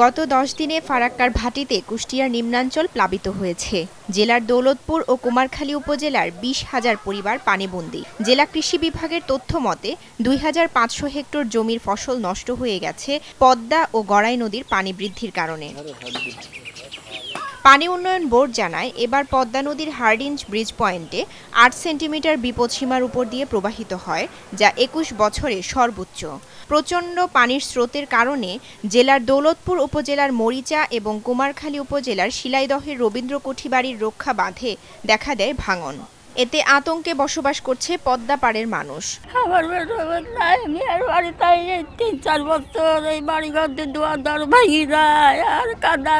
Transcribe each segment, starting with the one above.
গত দশ দিনে ফারাক্কার ভাটিতে কুষ্টিয়ার নিম্নাঞ্চল প্লাবিত হয়েছে জেলার দৌলতপুর ও কুমারখালী উপজেলার বিশ হাজার পরিবার পানিবন্দী জেলা কৃষি বিভাগের তথ্য মতে দুই হাজার পাঁচশো হেক্টর জমির ফসল নষ্ট হয়ে গেছে পদ্মা ও গড়াই নদীর পানি বৃদ্ধির কারণে পানি উন্নয়ন বোর্ড জানায় এবার পদ্মা নদীর হার্ডিঞ্জ ব্রিজ পয়েন্টে আট সেন্টিমিটার বিপদসীমার উপর দিয়ে প্রবাহিত হয় যা একুশ বছরে সর্বোচ্চ প্রচণ্ড পানির স্রোতের কারণে জেলার দৌলতপুর উপজেলার মরিচা এবং কুমারখালী উপজেলার শিলাইদহের রবীন্দ্র কুঠিবাড়ির রক্ষা বাঁধে দেখা দেয় ভাঙন এতে আতঙ্কে বসবাস করছে পদ্মা পাড়ের মানুষ এই তিন চার বছর এই বাড়ি ঘর দুয়ার আর কাদা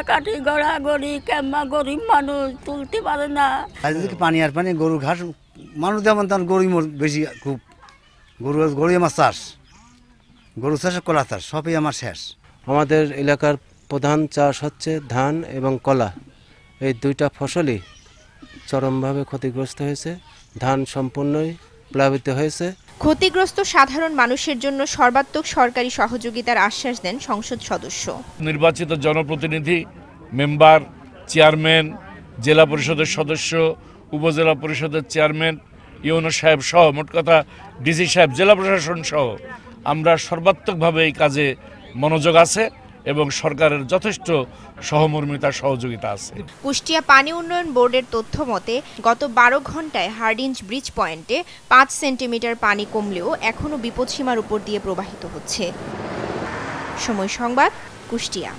গরিব মানুষ তুলতে পারে পানি আর পানি গরু ঘাস মানুষ যেমন তেমন বেশি খুব গরু গরু আমার চাষ গরু কলা চাষ সবই আমার শেষ আমাদের এলাকার প্রধান চাষ হচ্ছে ধান এবং কলা এই দুইটা ফসলই চরমভাবে ক্ষতিগ্রস্ত হয়েছে ধান সম্পূর্ণই প্লাবিত হয়েছে ক্ষতিগ্রস্ত সাধারণ মানুষের জন্য সর্বাত্মক সরকারি সহযোগিতার আশ্বাস দেন সংসদ সদস্য নির্বাচিত জনপ্রতিনিধি মেম্বার চেয়ারম্যান জেলা পরিষদের সদস্য উপজেলা পরিষদের চেয়ারম্যান ইউনো সাহেব সহ মোট কথা ডিসি সাহেব জেলা প্রশাসন সহ আমরা সর্বাত্মকভাবে এই কাজে মনোযোগ আছে এবং সরকারের যথেষ্ট সহমর্মিতা সহযোগিতা আছে কুষ্টিয়া পানি উন্নয়ন বোর্ডের তথ্য মতে গত বারো ঘন্টায় হার্ডিঞ্জ ব্রিজ পয়েন্টে পাঁচ সেন্টিমিটার পানি কমলেও এখনও বিপদসীমার উপর দিয়ে প্রবাহিত হচ্ছে সময় সংবাদ কুষ্টিয়া